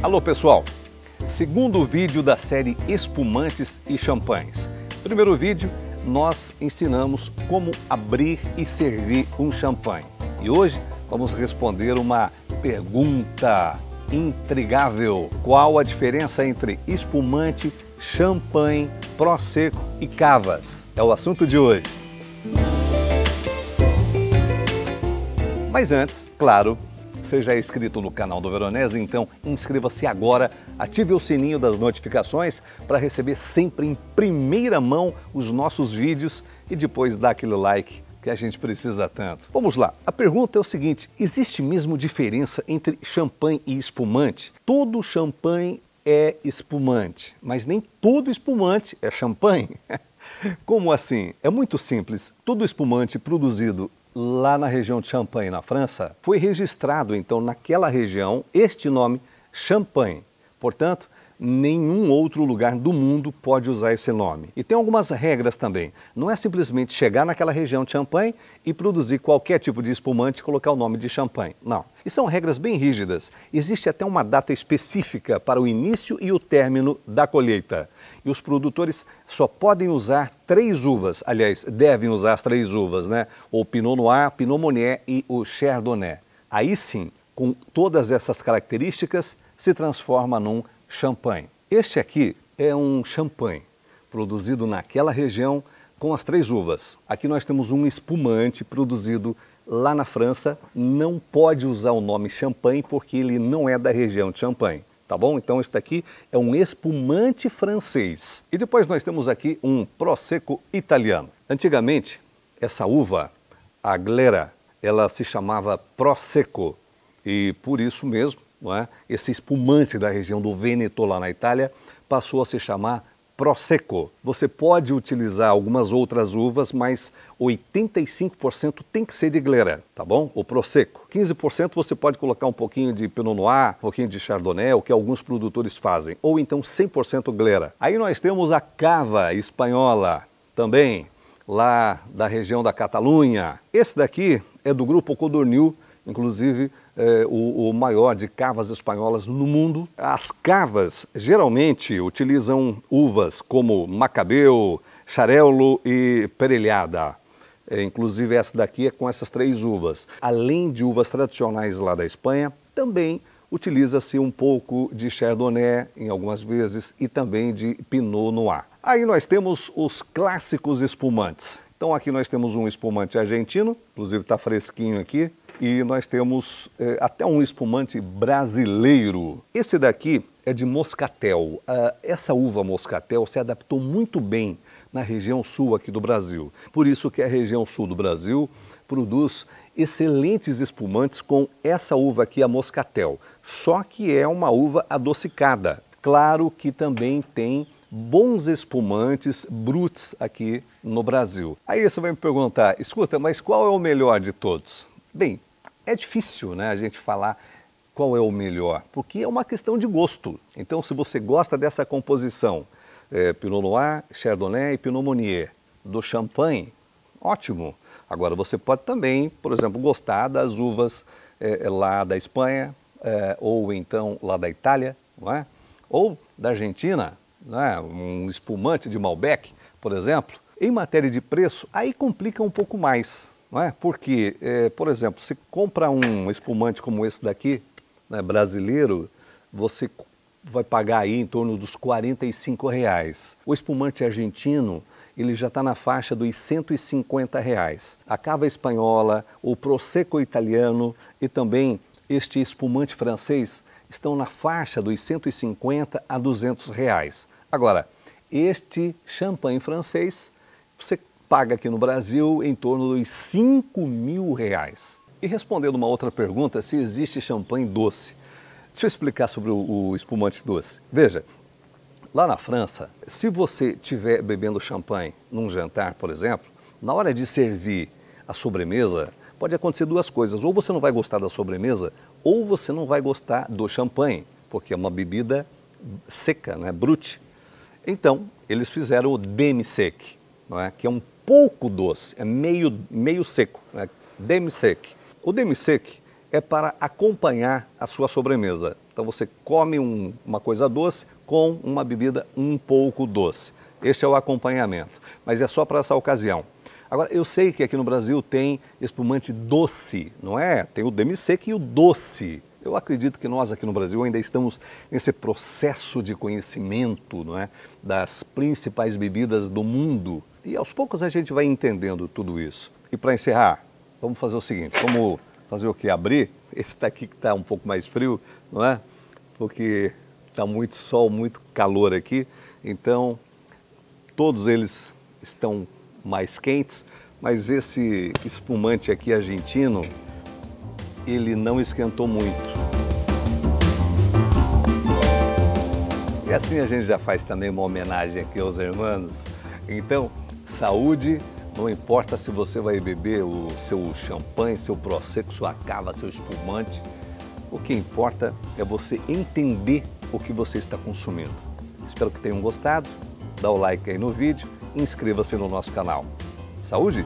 Alô pessoal, segundo vídeo da série Espumantes e Champanhes. Primeiro vídeo, nós ensinamos como abrir e servir um champanhe. E hoje vamos responder uma pergunta intrigável. Qual a diferença entre espumante, champanhe, pró-seco e cavas? É o assunto de hoje. Mas antes, claro, você já é inscrito no canal do Veronese, então inscreva-se agora, ative o sininho das notificações para receber sempre em primeira mão os nossos vídeos e depois dá aquele like que a gente precisa tanto. Vamos lá. A pergunta é o seguinte: existe mesmo diferença entre champanhe e espumante? Todo champanhe é espumante, mas nem todo espumante é champanhe. Como assim? É muito simples. Todo espumante produzido lá na região de Champagne, na França, foi registrado então naquela região este nome Champagne. Portanto, nenhum outro lugar do mundo pode usar esse nome. E tem algumas regras também. Não é simplesmente chegar naquela região de champanhe e produzir qualquer tipo de espumante e colocar o nome de champanhe. Não. E são regras bem rígidas. Existe até uma data específica para o início e o término da colheita. E os produtores só podem usar três uvas, aliás, devem usar as três uvas, né? O Pinot Noir, Pinot Monnier e o Chardonnay. Aí sim, com todas essas características, se transforma num champanhe. Este aqui é um champanhe produzido naquela região com as três uvas. Aqui nós temos um espumante produzido lá na França. Não pode usar o nome champanhe porque ele não é da região de Champagne tá bom? Então este aqui é um espumante francês. E depois nós temos aqui um prosecco italiano. Antigamente, essa uva, a glera, ela se chamava prosecco e por isso mesmo não é? esse espumante da região do Veneto, lá na Itália, passou a se chamar Prosecco. Você pode utilizar algumas outras uvas, mas 85% tem que ser de Glera, tá bom? O Prosecco. 15% você pode colocar um pouquinho de Pinot Noir, um pouquinho de Chardonnay, o que alguns produtores fazem, ou então 100% Glera. Aí nós temos a cava espanhola também, lá da região da Catalunha. Esse daqui é do grupo Codornil, inclusive é, o, o, maior de cavas espanholas no mundo. As cavas geralmente utilizam uvas como macabeu, xarelo e perelhada. É, inclusive essa daqui é com essas três uvas. Além de uvas tradicionais lá da Espanha, também utiliza-se um pouco de Chardonnay em algumas vezes e também de Pinot Noir. Aí nós temos os clássicos espumantes. Então aqui nós temos um espumante argentino, inclusive está fresquinho aqui, e nós temos eh, até um espumante brasileiro. Esse daqui é de moscatel. Ah, essa uva moscatel se adaptou muito bem na região sul aqui do Brasil. Por isso que a região sul do Brasil produz excelentes espumantes com essa uva aqui, a moscatel. Só que é uma uva adocicada. Claro que também tem bons espumantes brutos aqui no Brasil. Aí você vai me perguntar, escuta, mas qual é o melhor de todos? Bem, é difícil né, a gente falar qual é o melhor, porque é uma questão de gosto. Então, se você gosta dessa composição, é, Pinot Noir, Chardonnay e Pinot Meunier, do champanhe, ótimo. Agora, você pode também, por exemplo, gostar das uvas é, é lá da Espanha, é, ou então lá da Itália, não é? ou da Argentina, não é? um espumante de Malbec, por exemplo. Em matéria de preço, aí complica um pouco mais, não é? Porque, é, por exemplo, se compra um espumante como esse daqui, né, brasileiro, você vai pagar aí em torno dos 45 reais. O espumante argentino, ele já está na faixa dos 150 reais. A cava espanhola, o prosecco italiano e também este espumante francês estão na faixa dos 150 a 200 reais. Agora, este champanhe francês, você paga aqui no Brasil em torno dos 5 mil reais. E respondendo uma outra pergunta, se existe champanhe doce. Deixa eu explicar sobre o, o espumante doce. Veja, lá na França, se você estiver bebendo champanhe num jantar, por exemplo, na hora de servir a sobremesa, pode acontecer duas coisas. Ou você não vai gostar da sobremesa, ou você não vai gostar do champanhe, porque é uma bebida seca, né? brute. Então, eles fizeram o demi-sec, é? que é um pouco doce, é meio, meio seco, né? demi-sec. O demi-sec é para acompanhar a sua sobremesa. Então você come um, uma coisa doce com uma bebida um pouco doce. Este é o acompanhamento, mas é só para essa ocasião. Agora, eu sei que aqui no Brasil tem espumante doce, não é? Tem o demi-sec e o doce. Eu acredito que nós aqui no Brasil ainda estamos nesse processo de conhecimento não é? das principais bebidas do mundo. E aos poucos a gente vai entendendo tudo isso. E para encerrar, vamos fazer o seguinte: vamos fazer o que? Abrir? Esse daqui que está um pouco mais frio, não é? Porque está muito sol, muito calor aqui. Então, todos eles estão mais quentes, mas esse espumante aqui argentino, ele não esquentou muito. E assim a gente já faz também uma homenagem aqui aos irmãos. Então, saúde, não importa se você vai beber o seu champanhe, seu prosecco, sua cava, seu espumante. O que importa é você entender o que você está consumindo. Espero que tenham gostado. Dá o like aí no vídeo e inscreva-se no nosso canal. Saúde!